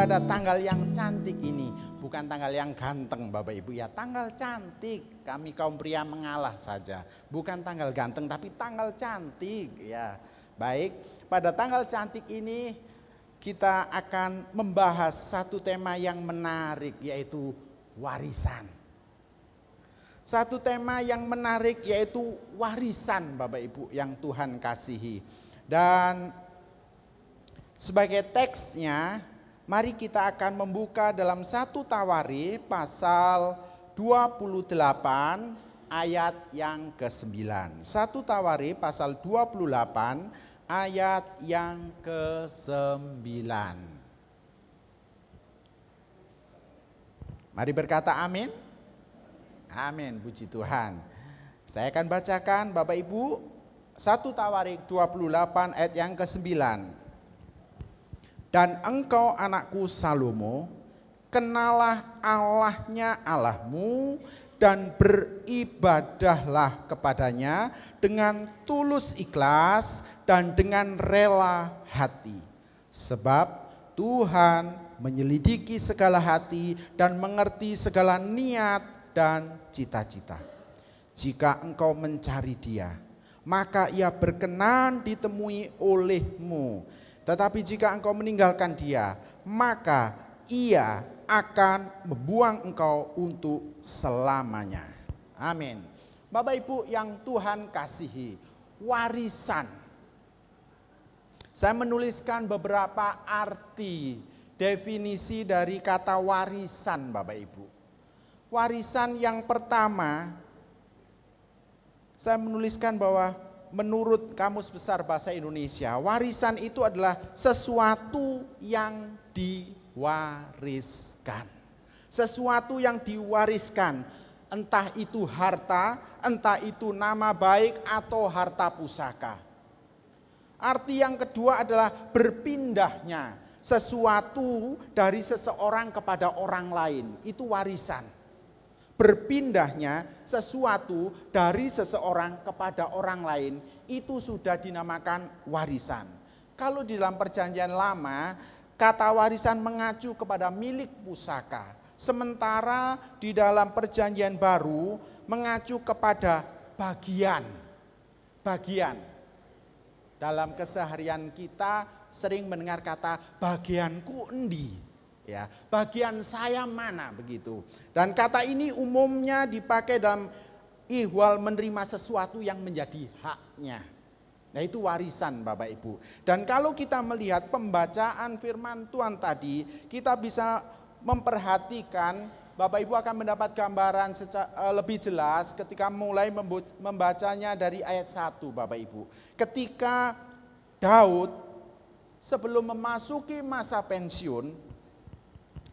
pada tanggal yang cantik ini. Bukan tanggal yang ganteng Bapak Ibu ya, tanggal cantik. Kami kaum pria mengalah saja. Bukan tanggal ganteng tapi tanggal cantik ya. Baik, pada tanggal cantik ini kita akan membahas satu tema yang menarik yaitu warisan. Satu tema yang menarik yaitu warisan Bapak Ibu yang Tuhan kasihi. Dan sebagai teksnya Mari kita akan membuka dalam satu Tawari pasal 28 ayat yang ke-9. Satu Tawari pasal 28 ayat yang ke-9. Mari berkata amin. Amin, puji Tuhan. Saya akan bacakan Bapak Ibu satu Tawarik 28 ayat yang ke-9. Dan engkau anakku Salomo, kenalah Allahnya Allahmu dan beribadahlah kepadanya dengan tulus ikhlas dan dengan rela hati. Sebab Tuhan menyelidiki segala hati dan mengerti segala niat dan cita-cita. Jika engkau mencari dia, maka ia berkenan ditemui olehmu tetapi jika engkau meninggalkan dia, maka ia akan membuang engkau untuk selamanya. Amin. Bapak Ibu yang Tuhan kasihi, warisan. Saya menuliskan beberapa arti definisi dari kata warisan Bapak Ibu. Warisan yang pertama saya menuliskan bahwa menurut Kamus Besar Bahasa Indonesia, warisan itu adalah sesuatu yang diwariskan. Sesuatu yang diwariskan, entah itu harta, entah itu nama baik atau harta pusaka. Arti yang kedua adalah berpindahnya sesuatu dari seseorang kepada orang lain, itu warisan berpindahnya sesuatu dari seseorang kepada orang lain itu sudah dinamakan warisan. Kalau di dalam perjanjian lama, kata warisan mengacu kepada milik pusaka. Sementara di dalam perjanjian baru mengacu kepada bagian. Bagian. Dalam keseharian kita sering mendengar kata bagianku endi ya bagian saya mana begitu dan kata ini umumnya dipakai dalam ihwal menerima sesuatu yang menjadi haknya Nah itu warisan Bapak Ibu. Dan kalau kita melihat pembacaan firman Tuhan tadi, kita bisa memperhatikan Bapak Ibu akan mendapat gambaran eh, lebih jelas ketika mulai membacanya dari ayat 1 Bapak Ibu. Ketika Daud sebelum memasuki masa pensiun,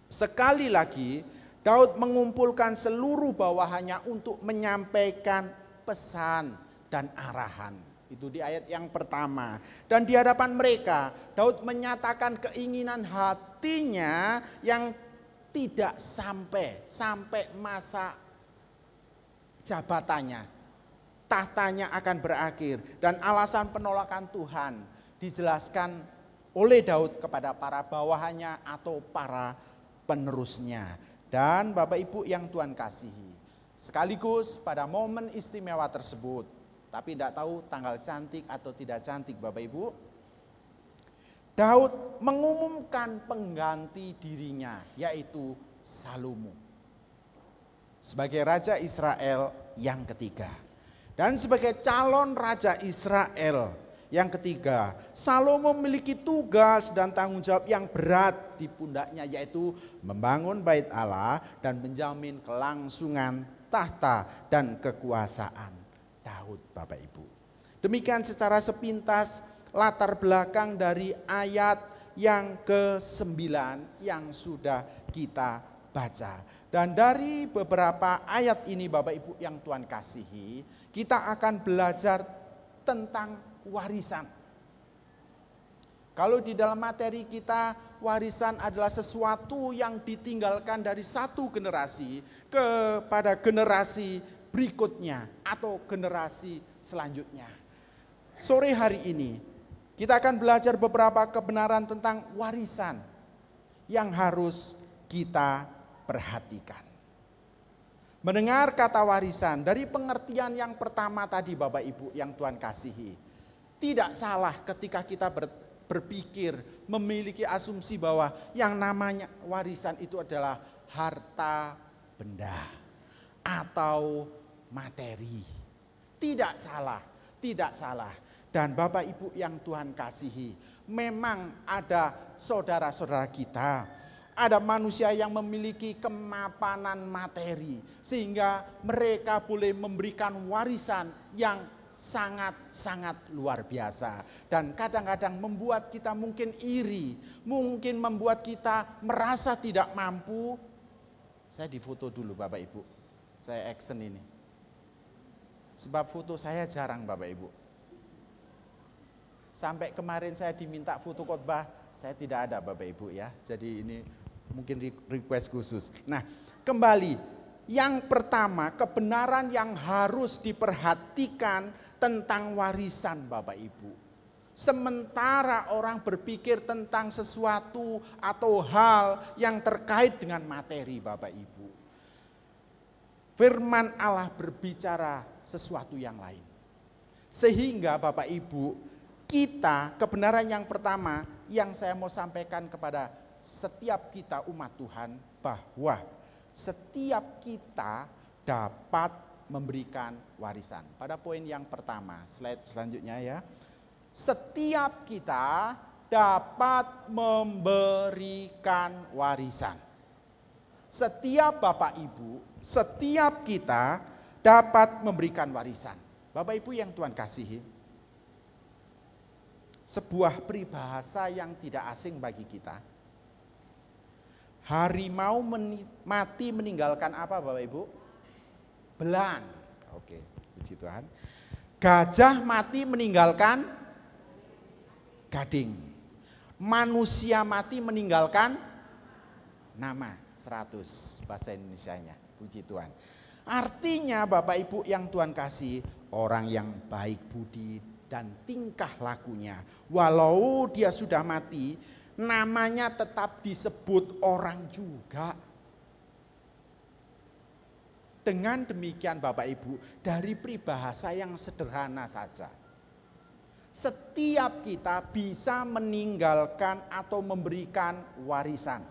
Sekali lagi, Daud mengumpulkan seluruh bawahannya untuk menyampaikan pesan dan arahan. Itu di ayat yang pertama. Dan di hadapan mereka, Daud menyatakan keinginan hatinya yang tidak sampai, sampai masa jabatannya. Tahtanya akan berakhir. Dan alasan penolakan Tuhan dijelaskan oleh Daud kepada para bawahannya atau para penerusnya. Dan Bapak Ibu yang Tuhan kasihi, sekaligus pada momen istimewa tersebut, tapi tidak tahu tanggal cantik atau tidak cantik Bapak Ibu, Daud mengumumkan pengganti dirinya, yaitu Salomo. Sebagai Raja Israel yang ketiga. Dan sebagai calon Raja Israel yang ketiga, Salomo memiliki tugas dan tanggung jawab yang berat di pundaknya yaitu membangun bait Allah dan menjamin kelangsungan tahta dan kekuasaan Daud Bapak Ibu. Demikian secara sepintas latar belakang dari ayat yang ke-9 yang sudah kita baca. Dan dari beberapa ayat ini Bapak Ibu yang Tuhan kasihi, kita akan belajar tentang warisan. Kalau di dalam materi kita, warisan adalah sesuatu yang ditinggalkan dari satu generasi kepada generasi berikutnya atau generasi selanjutnya. Sore hari ini, kita akan belajar beberapa kebenaran tentang warisan yang harus kita perhatikan. Mendengar kata warisan dari pengertian yang pertama tadi Bapak Ibu yang Tuhan kasihi tidak salah ketika kita ber, berpikir, memiliki asumsi bahwa yang namanya warisan itu adalah harta benda atau materi. Tidak salah, tidak salah. Dan Bapak Ibu yang Tuhan kasihi, memang ada saudara-saudara kita ada manusia yang memiliki kemapanan materi, sehingga mereka boleh memberikan warisan yang sangat-sangat luar biasa dan kadang-kadang membuat kita mungkin iri, mungkin membuat kita merasa tidak mampu. Saya difoto dulu Bapak Ibu. Saya action ini. Sebab foto saya jarang Bapak Ibu. Sampai kemarin saya diminta foto khotbah, saya tidak ada Bapak Ibu ya. Jadi ini mungkin request khusus. Nah, kembali yang pertama, kebenaran yang harus diperhatikan tentang warisan Bapak Ibu. Sementara orang berpikir tentang sesuatu atau hal yang terkait dengan materi Bapak Ibu. Firman Allah berbicara sesuatu yang lain. Sehingga Bapak Ibu, kita kebenaran yang pertama yang saya mau sampaikan kepada setiap kita umat Tuhan bahwa setiap kita dapat memberikan warisan. Pada poin yang pertama, slide selanjutnya ya. Setiap kita dapat memberikan warisan. Setiap Bapak Ibu, setiap kita dapat memberikan warisan. Bapak Ibu yang Tuhan kasihi. Sebuah peribahasa yang tidak asing bagi kita harimau mati meninggalkan apa Bapak Ibu? belang. Oke, puji Tuhan. Gajah mati meninggalkan gading. Manusia mati meninggalkan nama seratus bahasa Indonesia nya, Puji Tuhan. Artinya Bapak Ibu yang Tuhan kasih orang yang baik budi dan tingkah lakunya. Walau dia sudah mati namanya tetap disebut orang juga. Dengan demikian Bapak Ibu, dari pribahasa yang sederhana saja. Setiap kita bisa meninggalkan atau memberikan warisan.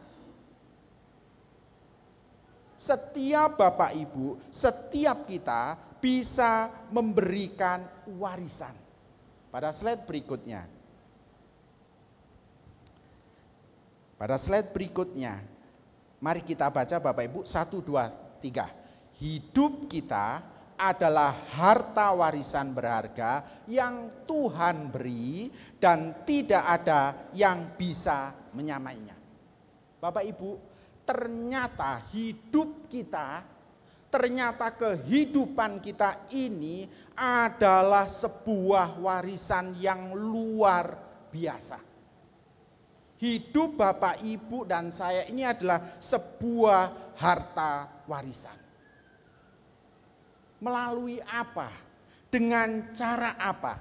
Setiap Bapak Ibu, setiap kita bisa memberikan warisan. Pada slide berikutnya. Pada slide berikutnya, mari kita baca Bapak Ibu 1 2 3 hidup kita adalah harta warisan berharga yang Tuhan beri dan tidak ada yang bisa menyamainya. Bapak Ibu, ternyata hidup kita, ternyata kehidupan kita ini adalah sebuah warisan yang luar biasa. Hidup Bapak Ibu dan saya ini adalah sebuah harta warisan melalui apa, dengan cara apa.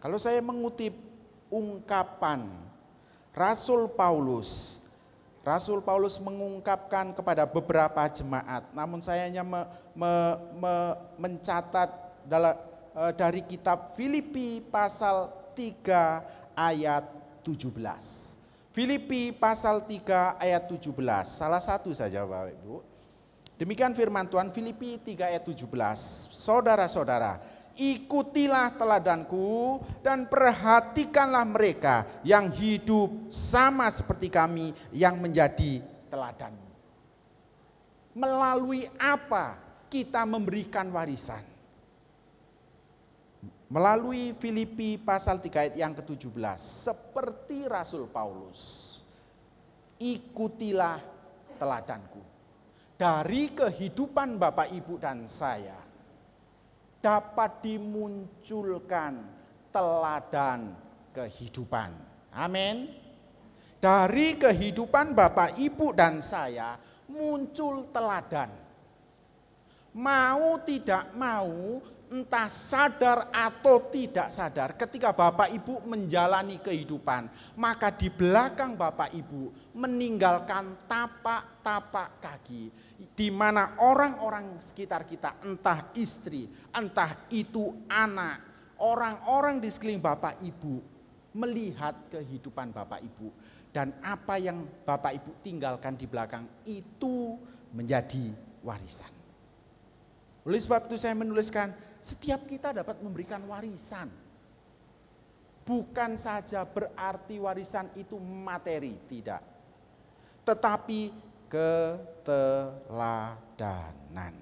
Kalau saya mengutip ungkapan Rasul Paulus, Rasul Paulus mengungkapkan kepada beberapa jemaat, namun saya hanya me, me, me, mencatat dalam, e, dari kitab Filipi pasal 3 ayat 17. Filipi pasal 3 ayat 17, salah satu saja Bapak Ibu. Demikian firman Tuhan Filipi 3 ayat 17. Saudara-saudara, ikutilah teladanku dan perhatikanlah mereka yang hidup sama seperti kami yang menjadi teladan. Melalui apa kita memberikan warisan? Melalui Filipi pasal 3 ayat yang ke-17 seperti Rasul Paulus. Ikutilah teladanku dari kehidupan Bapak, Ibu, dan saya dapat dimunculkan teladan kehidupan. Amin. Dari kehidupan Bapak, Ibu, dan saya muncul teladan. Mau tidak mau, entah sadar atau tidak sadar, ketika Bapak Ibu menjalani kehidupan, maka di belakang Bapak Ibu meninggalkan tapak-tapak kaki di mana orang-orang sekitar kita, entah istri, entah itu anak, orang-orang di sekeliling Bapak Ibu melihat kehidupan Bapak Ibu dan apa yang Bapak Ibu tinggalkan di belakang itu menjadi warisan. Oleh sebab itu saya menuliskan setiap kita dapat memberikan warisan. Bukan saja berarti warisan itu materi, tidak. Tetapi keteladanan.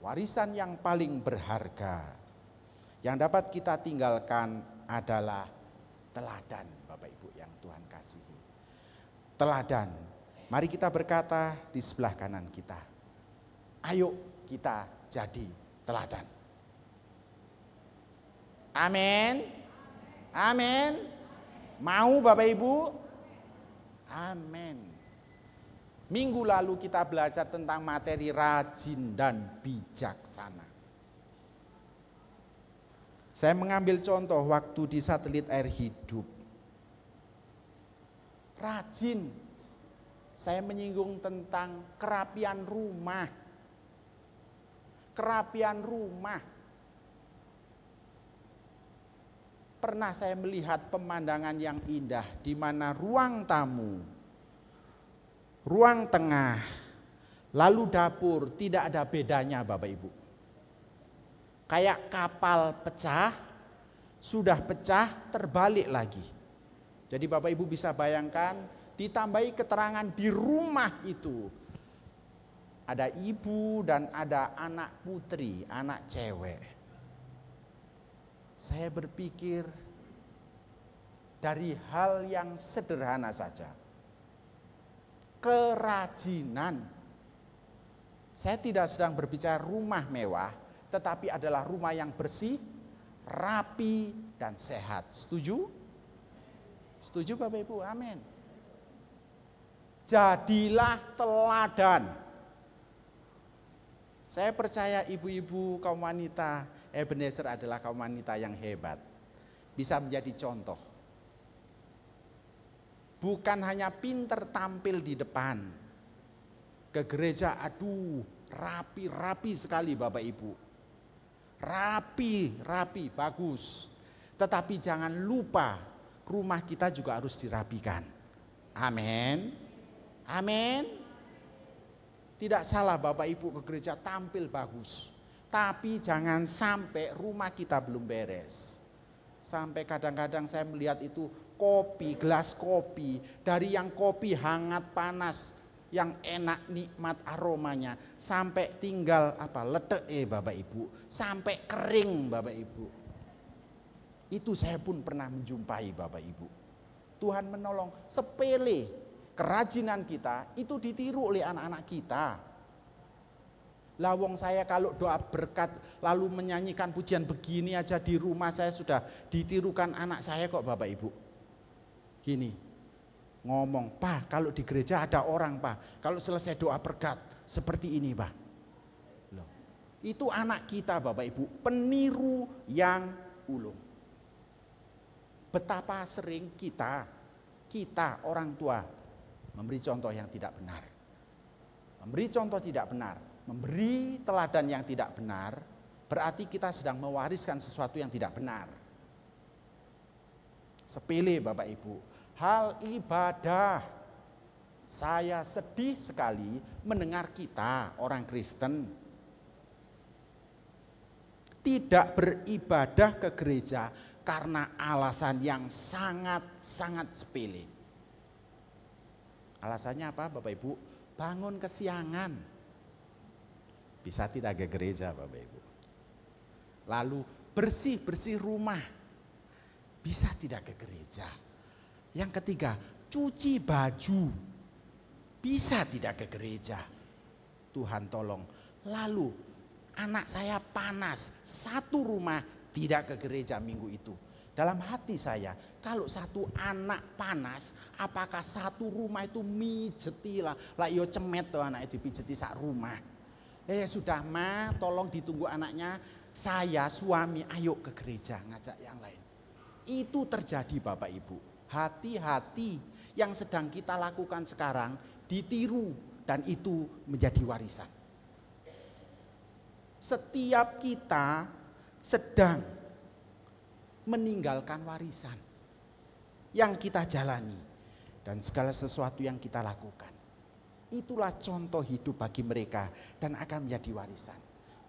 Warisan yang paling berharga yang dapat kita tinggalkan adalah teladan, Bapak Ibu yang Tuhan kasih Teladan. Mari kita berkata di sebelah kanan kita. Ayo kita jadi teladan. Amin. Amin. Mau Bapak Ibu? Amin. Minggu lalu kita belajar tentang materi rajin dan bijaksana. Saya mengambil contoh waktu di satelit air hidup. Rajin. Saya menyinggung tentang kerapian rumah. Kerapian rumah. Pernah saya melihat pemandangan yang indah di mana ruang tamu ruang tengah, lalu dapur, tidak ada bedanya Bapak Ibu. Kayak kapal pecah, sudah pecah, terbalik lagi. Jadi Bapak Ibu bisa bayangkan, ditambahi keterangan di rumah itu. Ada ibu dan ada anak putri, anak cewek. Saya berpikir dari hal yang sederhana saja kerajinan. Saya tidak sedang berbicara rumah mewah, tetapi adalah rumah yang bersih, rapi, dan sehat. Setuju? Setuju Bapak Ibu? Amin. Jadilah teladan. Saya percaya ibu-ibu kaum wanita Ebenezer adalah kaum wanita yang hebat. Bisa menjadi contoh bukan hanya pinter tampil di depan. Ke gereja, aduh, rapi-rapi sekali Bapak Ibu. Rapi, rapi, bagus. Tetapi jangan lupa rumah kita juga harus dirapikan. Amin. Amin. Tidak salah Bapak Ibu ke gereja tampil bagus. Tapi jangan sampai rumah kita belum beres. Sampai kadang-kadang saya melihat itu kopi, gelas kopi. Dari yang kopi hangat panas, yang enak nikmat aromanya. Sampai tinggal apa letek eh Bapak Ibu. Sampai kering Bapak Ibu. Itu saya pun pernah menjumpai Bapak Ibu. Tuhan menolong sepele kerajinan kita itu ditiru oleh anak-anak kita. Lawong saya kalau doa berkat lalu menyanyikan pujian begini aja di rumah saya sudah ditirukan anak saya kok Bapak Ibu. Gini, ngomong, Pak kalau di gereja ada orang Pak, kalau selesai doa berkat seperti ini Pak. Loh, itu anak kita Bapak Ibu, peniru yang ulung. Betapa sering kita, kita orang tua memberi contoh yang tidak benar. Memberi contoh tidak benar, memberi teladan yang tidak benar, berarti kita sedang mewariskan sesuatu yang tidak benar. Sepele Bapak Ibu, hal ibadah. Saya sedih sekali mendengar kita orang Kristen tidak beribadah ke gereja karena alasan yang sangat-sangat sepele. Alasannya apa Bapak Ibu? Bangun kesiangan. Bisa tidak ke gereja Bapak Ibu. Lalu bersih-bersih rumah. Bisa tidak ke gereja? Yang ketiga, cuci baju. Bisa tidak ke gereja? Tuhan tolong. Lalu anak saya panas, satu rumah tidak ke gereja minggu itu. Dalam hati saya, kalau satu anak panas, apakah satu rumah itu mijeti lah. Lah iya cemet tuh anak itu pijeti sak rumah. Eh sudah ma, tolong ditunggu anaknya saya suami ayo ke gereja ngajak yang lain. Itu terjadi Bapak Ibu. Hati-hati yang sedang kita lakukan sekarang ditiru dan itu menjadi warisan. Setiap kita sedang meninggalkan warisan yang kita jalani dan segala sesuatu yang kita lakukan. Itulah contoh hidup bagi mereka dan akan menjadi warisan.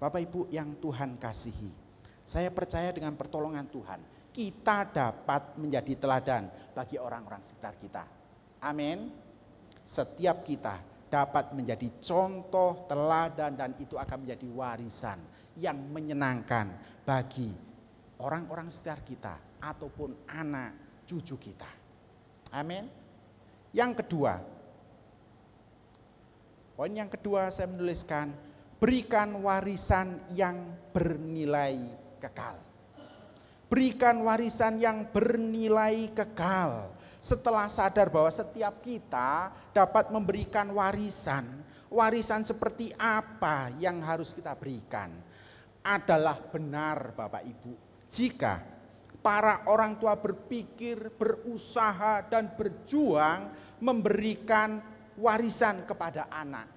Bapak Ibu yang Tuhan kasihi. Saya percaya dengan pertolongan Tuhan, kita dapat menjadi teladan bagi orang-orang sekitar kita. Amin. Setiap kita dapat menjadi contoh teladan dan itu akan menjadi warisan yang menyenangkan bagi orang-orang sekitar kita ataupun anak cucu kita. Amin. Yang kedua, poin yang kedua saya menuliskan Berikan warisan yang bernilai kekal. Berikan warisan yang bernilai kekal. Setelah sadar bahwa setiap kita dapat memberikan warisan, warisan seperti apa yang harus kita berikan adalah benar, Bapak Ibu. Jika para orang tua berpikir, berusaha, dan berjuang memberikan warisan kepada anak,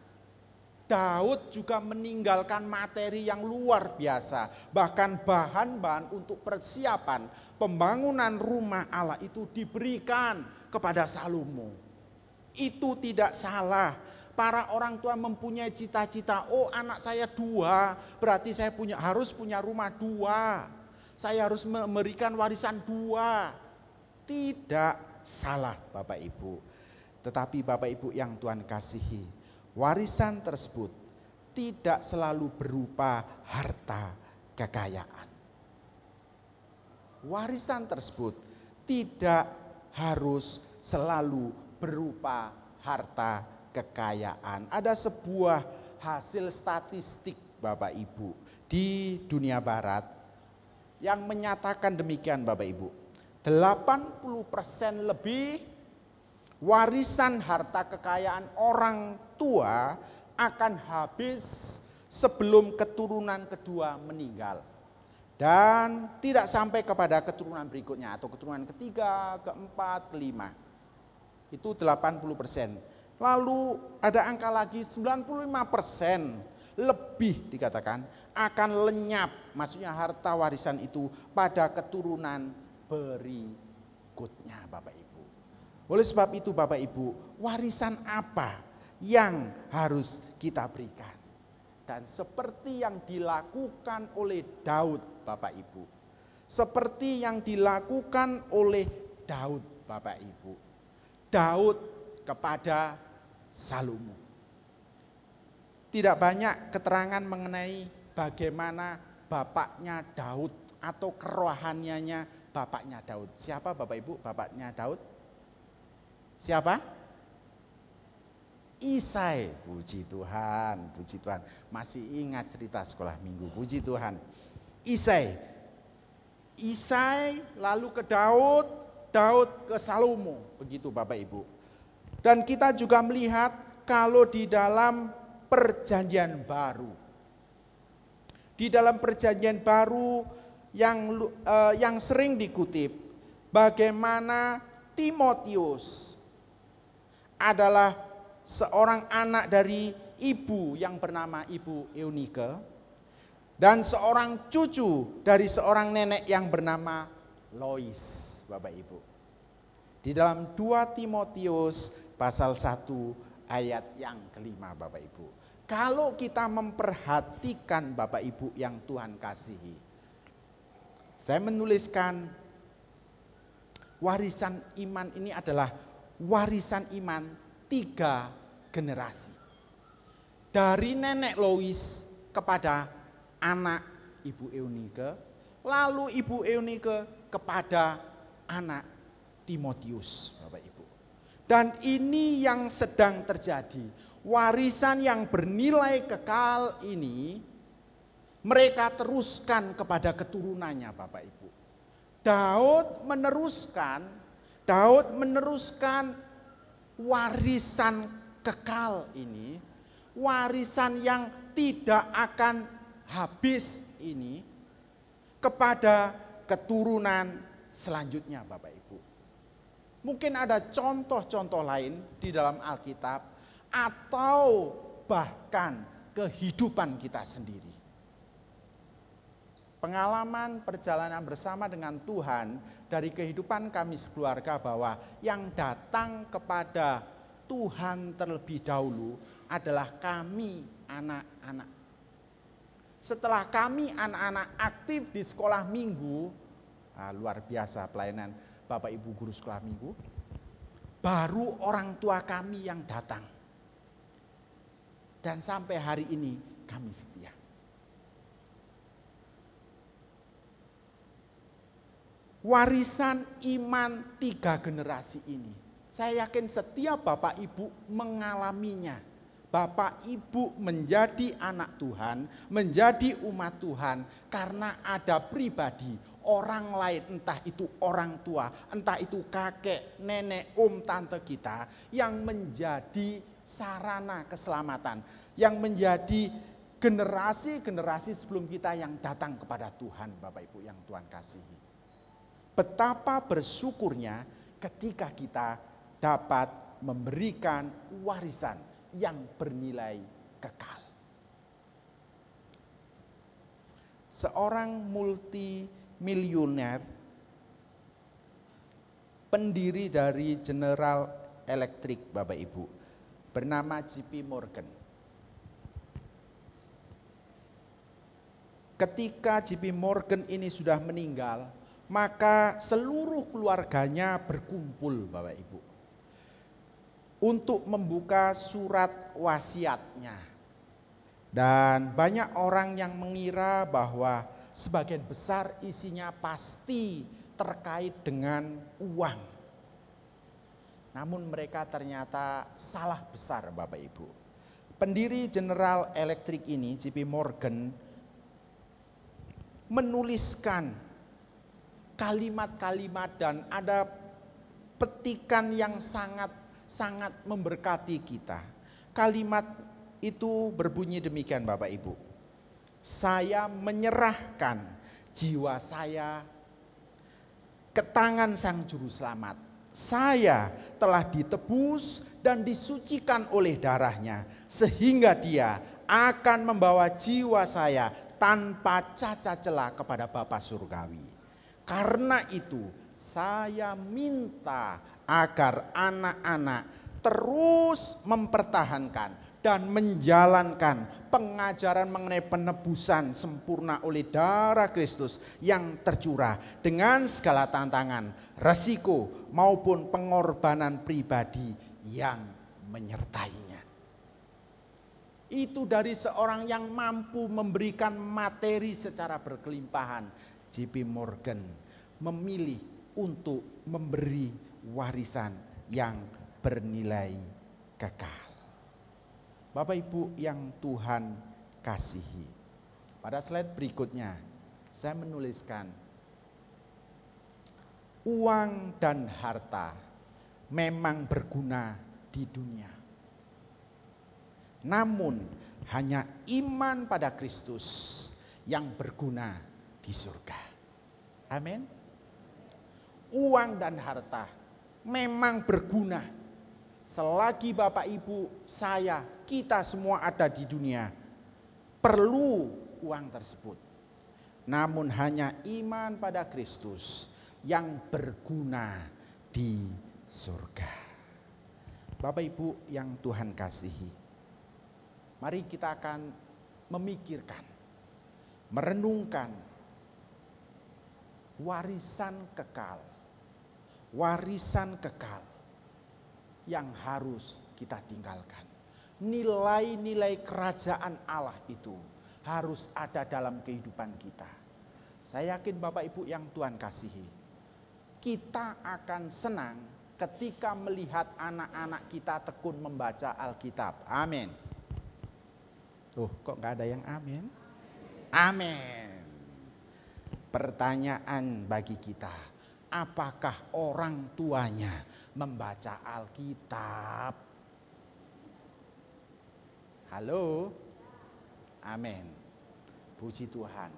Daud juga meninggalkan materi yang luar biasa. Bahkan bahan-bahan untuk persiapan pembangunan rumah Allah itu diberikan kepada Salomo. Itu tidak salah. Para orang tua mempunyai cita-cita, oh anak saya dua, berarti saya punya harus punya rumah dua. Saya harus memberikan warisan dua. Tidak salah Bapak Ibu. Tetapi Bapak Ibu yang Tuhan kasihi, warisan tersebut tidak selalu berupa harta kekayaan. Warisan tersebut tidak harus selalu berupa harta kekayaan. Ada sebuah hasil statistik Bapak Ibu di dunia barat yang menyatakan demikian Bapak Ibu. 80% lebih warisan harta kekayaan orang tua akan habis sebelum keturunan kedua meninggal dan tidak sampai kepada keturunan berikutnya atau keturunan ketiga, keempat, kelima. Itu 80%. Lalu ada angka lagi 95% lebih dikatakan akan lenyap, maksudnya harta warisan itu pada keturunan berikutnya Bapak Ibu. Oleh sebab itu Bapak Ibu, warisan apa yang harus kita berikan? Dan seperti yang dilakukan oleh Daud Bapak Ibu. Seperti yang dilakukan oleh Daud Bapak Ibu. Daud kepada Salomo. Tidak banyak keterangan mengenai bagaimana bapaknya Daud atau kerohaniannya bapaknya Daud. Siapa Bapak Ibu bapaknya Daud? Siapa? Isai, puji Tuhan, puji Tuhan. Masih ingat cerita sekolah minggu, puji Tuhan. Isai, Isai lalu ke Daud, Daud ke Salomo, begitu Bapak Ibu. Dan kita juga melihat kalau di dalam perjanjian baru. Di dalam perjanjian baru yang eh, yang sering dikutip bagaimana Timotius adalah seorang anak dari ibu yang bernama Ibu Eunike dan seorang cucu dari seorang nenek yang bernama Lois, Bapak Ibu. Di dalam 2 Timotius pasal 1 ayat yang kelima Bapak Ibu. Kalau kita memperhatikan Bapak Ibu yang Tuhan kasihi. Saya menuliskan warisan iman ini adalah warisan iman tiga generasi. Dari nenek Lois kepada anak Ibu Eunike, lalu Ibu Eunike kepada anak Timotius, Bapak Ibu. Dan ini yang sedang terjadi. Warisan yang bernilai kekal ini mereka teruskan kepada keturunannya Bapak Ibu. Daud meneruskan Daud meneruskan warisan kekal ini, warisan yang tidak akan habis ini kepada keturunan selanjutnya Bapak Ibu. Mungkin ada contoh-contoh lain di dalam Alkitab atau bahkan kehidupan kita sendiri pengalaman perjalanan bersama dengan Tuhan dari kehidupan kami sekeluarga bahwa yang datang kepada Tuhan terlebih dahulu adalah kami anak-anak. Setelah kami anak-anak aktif di sekolah minggu, ah, luar biasa pelayanan Bapak Ibu guru sekolah minggu, baru orang tua kami yang datang. Dan sampai hari ini kami setia. warisan iman tiga generasi ini. Saya yakin setiap Bapak Ibu mengalaminya. Bapak Ibu menjadi anak Tuhan, menjadi umat Tuhan karena ada pribadi, orang lain, entah itu orang tua, entah itu kakek, nenek, om, um, tante kita yang menjadi sarana keselamatan, yang menjadi generasi-generasi sebelum kita yang datang kepada Tuhan, Bapak Ibu yang Tuhan kasihi betapa bersyukurnya ketika kita dapat memberikan warisan yang bernilai kekal. Seorang multimilioner, pendiri dari General Electric, Bapak Ibu, bernama JP Morgan. Ketika JP Morgan ini sudah meninggal, maka seluruh keluarganya berkumpul Bapak Ibu. Untuk membuka surat wasiatnya. Dan banyak orang yang mengira bahwa sebagian besar isinya pasti terkait dengan uang. Namun mereka ternyata salah besar Bapak Ibu. Pendiri General Electric ini, JP Morgan, menuliskan kalimat-kalimat dan ada petikan yang sangat sangat memberkati kita. Kalimat itu berbunyi demikian Bapak Ibu. Saya menyerahkan jiwa saya ke tangan Sang Juru Selamat. Saya telah ditebus dan disucikan oleh darahnya sehingga dia akan membawa jiwa saya tanpa cacat celah kepada Bapa surgawi. Karena itu saya minta agar anak-anak terus mempertahankan dan menjalankan pengajaran mengenai penebusan sempurna oleh darah Kristus yang tercurah dengan segala tantangan, resiko maupun pengorbanan pribadi yang menyertainya. Itu dari seorang yang mampu memberikan materi secara berkelimpahan JP Morgan memilih untuk memberi warisan yang bernilai kekal. Bapak Ibu yang Tuhan kasihi. Pada slide berikutnya saya menuliskan uang dan harta memang berguna di dunia. Namun hanya iman pada Kristus yang berguna di surga. Amin. Uang dan harta memang berguna. Selagi Bapak Ibu, saya, kita semua ada di dunia, perlu uang tersebut. Namun hanya iman pada Kristus yang berguna di surga. Bapak Ibu yang Tuhan kasihi, mari kita akan memikirkan, merenungkan warisan kekal. Warisan kekal yang harus kita tinggalkan. Nilai-nilai kerajaan Allah itu harus ada dalam kehidupan kita. Saya yakin Bapak Ibu yang Tuhan kasihi, kita akan senang ketika melihat anak-anak kita tekun membaca Alkitab. Amin. Tuh, kok nggak ada yang amin? Amin. Pertanyaan bagi kita, apakah orang tuanya membaca Alkitab? Halo? Amin. Puji Tuhan.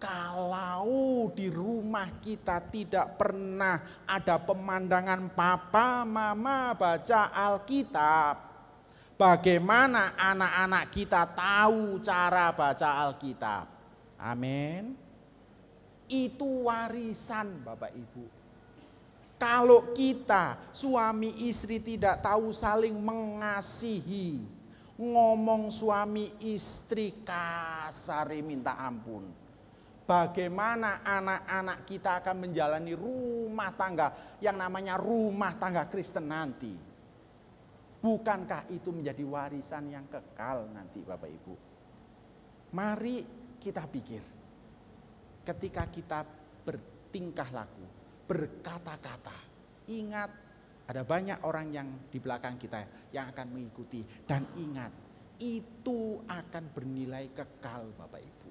Kalau di rumah kita tidak pernah ada pemandangan papa mama baca Alkitab, bagaimana anak-anak kita tahu cara baca Alkitab? Amin. Itu warisan Bapak Ibu. Kalau kita suami istri tidak tahu saling mengasihi, ngomong suami istri kasar eh, minta ampun. Bagaimana anak-anak kita akan menjalani rumah tangga yang namanya rumah tangga Kristen nanti? Bukankah itu menjadi warisan yang kekal nanti Bapak Ibu? Mari kita pikir. Ketika kita bertingkah laku, berkata-kata, ingat ada banyak orang yang di belakang kita yang akan mengikuti dan ingat itu akan bernilai kekal Bapak Ibu.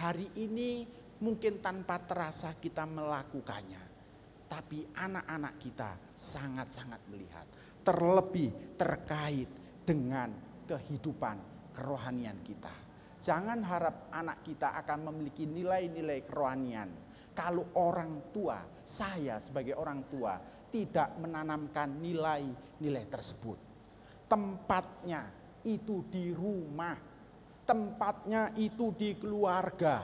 Hari ini mungkin tanpa terasa kita melakukannya. Tapi anak-anak kita sangat-sangat melihat. Terlebih terkait dengan kehidupan kerohanian kita. Jangan harap anak kita akan memiliki nilai-nilai kerohanian. Kalau orang tua, saya sebagai orang tua tidak menanamkan nilai-nilai tersebut. Tempatnya itu di rumah, tempatnya itu di keluarga.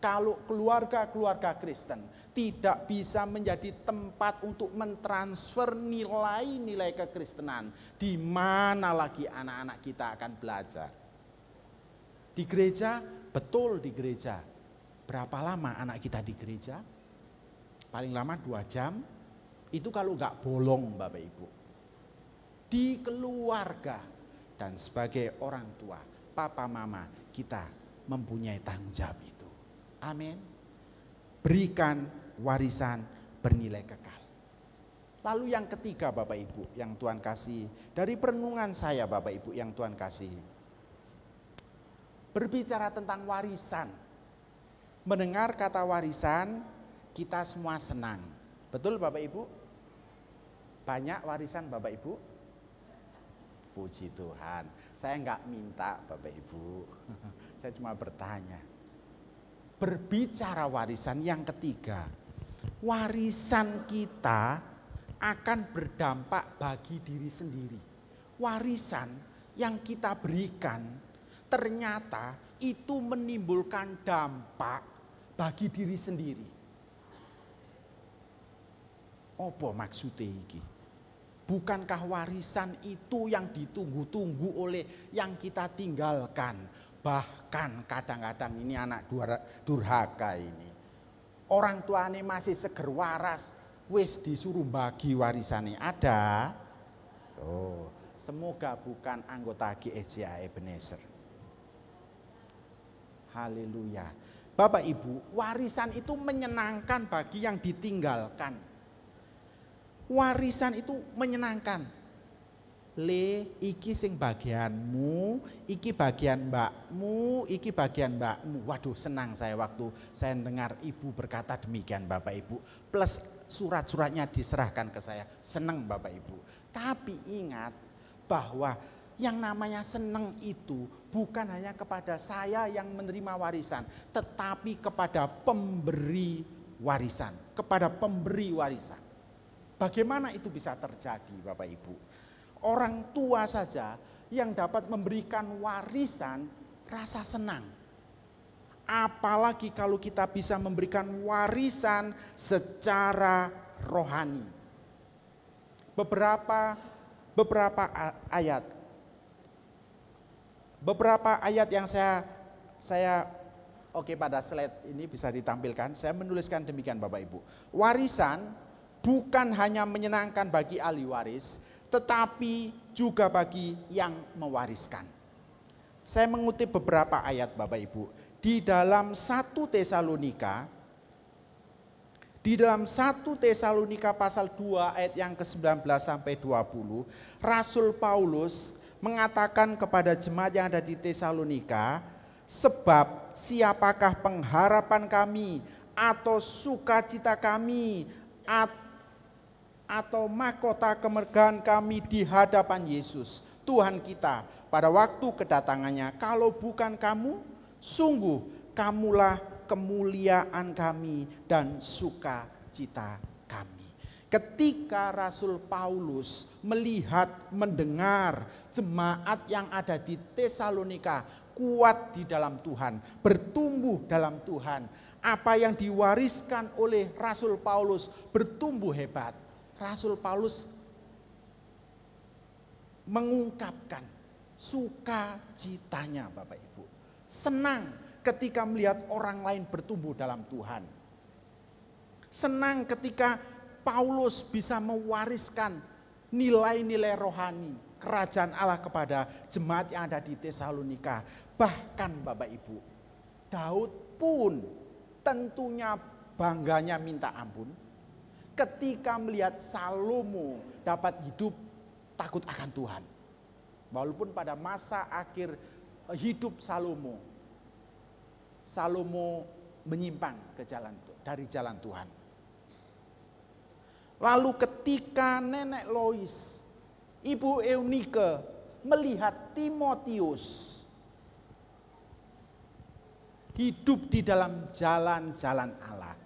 Kalau keluarga-keluarga Kristen tidak bisa menjadi tempat untuk mentransfer nilai-nilai kekristenan. Di mana lagi anak-anak kita akan belajar? Di gereja, betul di gereja. Berapa lama anak kita di gereja? Paling lama dua jam. Itu kalau nggak bolong Bapak Ibu. Di keluarga dan sebagai orang tua, papa mama kita mempunyai tanggung jawab itu. Amin. Berikan warisan bernilai kekal. Lalu yang ketiga Bapak Ibu yang Tuhan kasih, dari perenungan saya Bapak Ibu yang Tuhan kasih. Berbicara tentang warisan. Mendengar kata warisan, kita semua senang. Betul Bapak Ibu? Banyak warisan Bapak Ibu? Puji Tuhan. Saya enggak minta Bapak Ibu. Saya cuma bertanya. Berbicara warisan yang ketiga, warisan kita akan berdampak bagi diri sendiri. Warisan yang kita berikan ternyata itu menimbulkan dampak bagi diri sendiri. Apa maksudnya ini? Bukankah warisan itu yang ditunggu-tunggu oleh yang kita tinggalkan? Bahkan kadang-kadang ini anak durhaka ini orang tuane masih seger waras, wis disuruh bagi warisane ada. Oh, semoga bukan anggota GSJA Ebenezer. Haleluya. Bapak Ibu, warisan itu menyenangkan bagi yang ditinggalkan. Warisan itu menyenangkan le iki sing bagianmu, iki bagian mbakmu, iki bagian mbakmu. Waduh senang saya waktu saya dengar ibu berkata demikian Bapak Ibu. Plus surat-suratnya diserahkan ke saya. Senang Bapak Ibu. Tapi ingat bahwa yang namanya senang itu bukan hanya kepada saya yang menerima warisan, tetapi kepada pemberi warisan, kepada pemberi warisan. Bagaimana itu bisa terjadi, Bapak Ibu? orang tua saja yang dapat memberikan warisan rasa senang. Apalagi kalau kita bisa memberikan warisan secara rohani. Beberapa beberapa ayat beberapa ayat yang saya saya oke okay, pada slide ini bisa ditampilkan. Saya menuliskan demikian Bapak Ibu. Warisan bukan hanya menyenangkan bagi ahli waris, tetapi juga bagi yang mewariskan. Saya mengutip beberapa ayat Bapak Ibu. Di dalam satu Tesalonika, di dalam satu Tesalonika pasal 2 ayat yang ke-19 sampai 20, Rasul Paulus mengatakan kepada jemaat yang ada di Tesalonika, sebab siapakah pengharapan kami atau sukacita kami atau atau mahkota kemerdekaan kami di hadapan Yesus, Tuhan kita, pada waktu kedatangannya. Kalau bukan kamu, sungguh kamulah kemuliaan kami dan sukacita kami. Ketika Rasul Paulus melihat, mendengar jemaat yang ada di Tesalonika kuat di dalam Tuhan, bertumbuh dalam Tuhan, apa yang diwariskan oleh Rasul Paulus bertumbuh hebat Rasul Paulus mengungkapkan sukacitanya Bapak Ibu. Senang ketika melihat orang lain bertumbuh dalam Tuhan. Senang ketika Paulus bisa mewariskan nilai-nilai rohani kerajaan Allah kepada jemaat yang ada di Tesalonika. Bahkan Bapak Ibu, Daud pun tentunya bangganya minta ampun ketika melihat Salomo dapat hidup takut akan Tuhan. Walaupun pada masa akhir eh, hidup Salomo, Salomo menyimpang ke jalan dari jalan Tuhan. Lalu ketika nenek Lois, ibu Eunike melihat Timotius hidup di dalam jalan-jalan Allah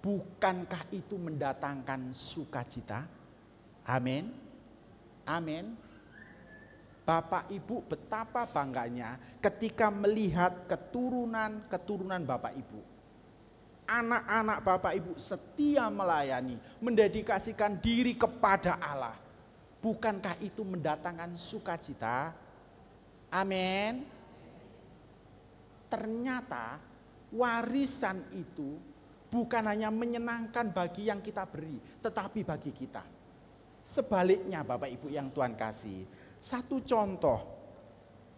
Bukankah itu mendatangkan sukacita? Amin. Amin. Bapak Ibu betapa bangganya ketika melihat keturunan-keturunan Bapak Ibu. Anak-anak Bapak Ibu setia melayani, mendedikasikan diri kepada Allah. Bukankah itu mendatangkan sukacita? Amin. Ternyata warisan itu bukan hanya menyenangkan bagi yang kita beri, tetapi bagi kita. Sebaliknya Bapak Ibu yang Tuhan kasih, satu contoh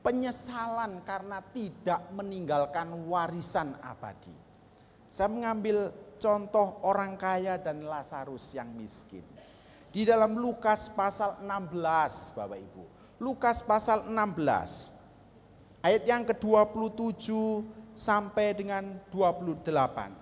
penyesalan karena tidak meninggalkan warisan abadi. Saya mengambil contoh orang kaya dan Lazarus yang miskin. Di dalam Lukas pasal 16 Bapak Ibu. Lukas pasal 16 ayat yang ke-27 sampai dengan 28.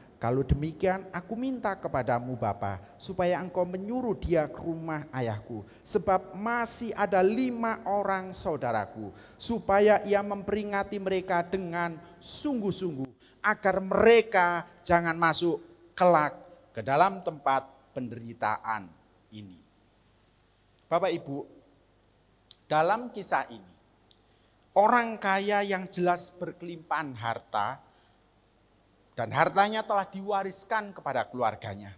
Kalau demikian aku minta kepadamu Bapa supaya engkau menyuruh dia ke rumah ayahku. Sebab masih ada lima orang saudaraku. Supaya ia memperingati mereka dengan sungguh-sungguh. Agar mereka jangan masuk kelak ke dalam tempat penderitaan ini. Bapak Ibu, dalam kisah ini. Orang kaya yang jelas berkelimpahan harta dan hartanya telah diwariskan kepada keluarganya.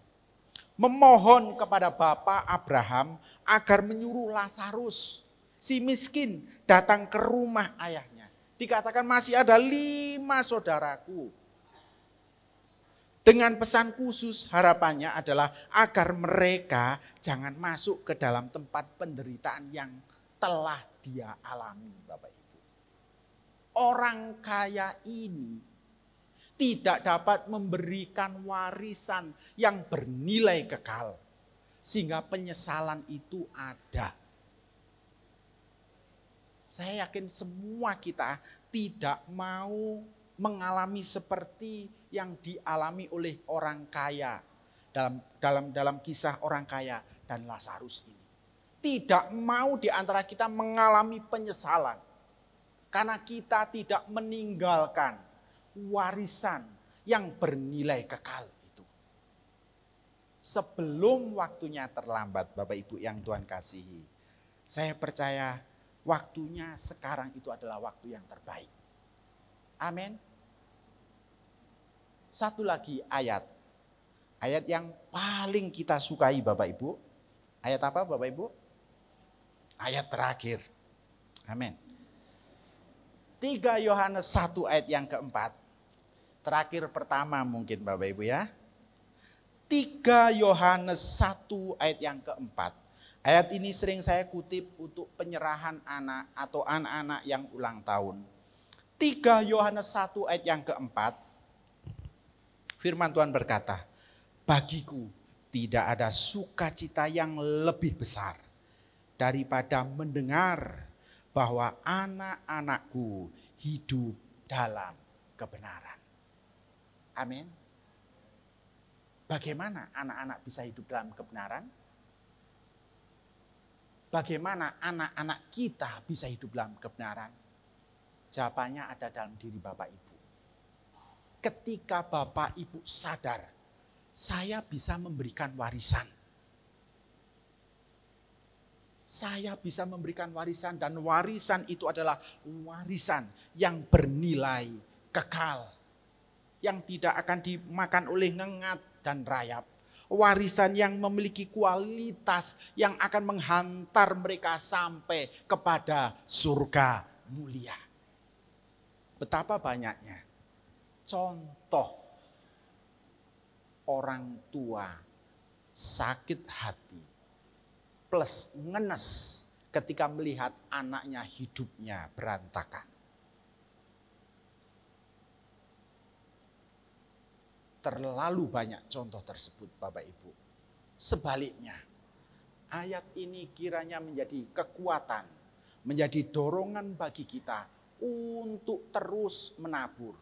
Memohon kepada Bapak Abraham agar menyuruh Lazarus, si miskin, datang ke rumah ayahnya. Dikatakan masih ada lima saudaraku. Dengan pesan khusus harapannya adalah agar mereka jangan masuk ke dalam tempat penderitaan yang telah dia alami Bapak Ibu. Orang kaya ini tidak dapat memberikan warisan yang bernilai kekal. Sehingga penyesalan itu ada. Saya yakin semua kita tidak mau mengalami seperti yang dialami oleh orang kaya dalam dalam dalam kisah orang kaya dan Lazarus ini. Tidak mau di antara kita mengalami penyesalan karena kita tidak meninggalkan warisan yang bernilai kekal itu. Sebelum waktunya terlambat Bapak Ibu yang Tuhan kasihi. Saya percaya waktunya sekarang itu adalah waktu yang terbaik. Amin. Satu lagi ayat. Ayat yang paling kita sukai Bapak Ibu. Ayat apa Bapak Ibu? Ayat terakhir. Amin. 3 Yohanes 1 ayat yang keempat Terakhir pertama mungkin Bapak Ibu ya. 3 Yohanes 1 ayat yang keempat. Ayat ini sering saya kutip untuk penyerahan anak atau anak-anak yang ulang tahun. 3 Yohanes 1 ayat yang keempat. Firman Tuhan berkata, Bagiku tidak ada sukacita yang lebih besar daripada mendengar bahwa anak-anakku hidup dalam kebenaran. Amin. Bagaimana anak-anak bisa hidup dalam kebenaran? Bagaimana anak-anak kita bisa hidup dalam kebenaran? Jawabannya ada dalam diri Bapak Ibu. Ketika Bapak Ibu sadar, saya bisa memberikan warisan. Saya bisa memberikan warisan dan warisan itu adalah warisan yang bernilai kekal yang tidak akan dimakan oleh ngengat dan rayap. Warisan yang memiliki kualitas yang akan menghantar mereka sampai kepada surga mulia. Betapa banyaknya contoh orang tua sakit hati plus ngenes ketika melihat anaknya hidupnya berantakan. terlalu banyak contoh tersebut Bapak Ibu. Sebaliknya, ayat ini kiranya menjadi kekuatan, menjadi dorongan bagi kita untuk terus menabur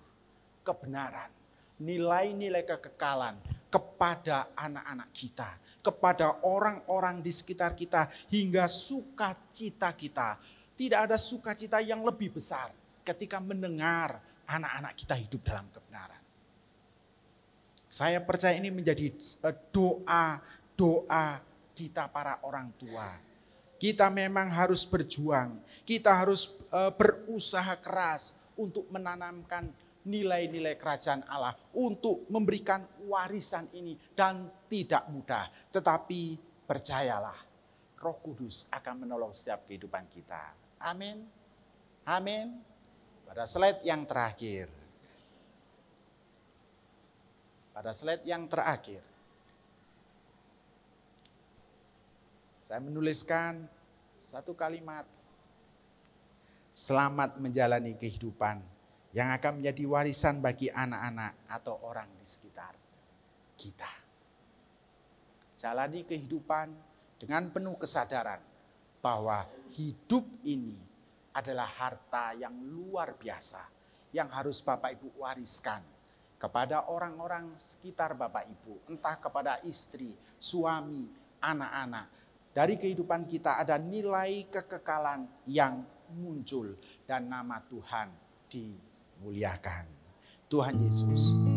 kebenaran, nilai-nilai kekekalan kepada anak-anak kita, kepada orang-orang di sekitar kita hingga sukacita kita. Tidak ada sukacita yang lebih besar ketika mendengar anak-anak kita hidup dalam kebenaran. Saya percaya ini menjadi doa-doa eh, kita para orang tua. Kita memang harus berjuang, kita harus eh, berusaha keras untuk menanamkan nilai-nilai kerajaan Allah, untuk memberikan warisan ini dan tidak mudah. Tetapi percayalah, Roh Kudus akan menolong setiap kehidupan kita. Amin. Amin. Pada slide yang terakhir. Pada slide yang terakhir. Saya menuliskan satu kalimat. Selamat menjalani kehidupan yang akan menjadi warisan bagi anak-anak atau orang di sekitar kita. Jalani kehidupan dengan penuh kesadaran bahwa hidup ini adalah harta yang luar biasa yang harus Bapak Ibu wariskan kepada orang-orang sekitar Bapak Ibu, entah kepada istri, suami, anak-anak. Dari kehidupan kita ada nilai kekekalan yang muncul dan nama Tuhan dimuliakan. Tuhan Yesus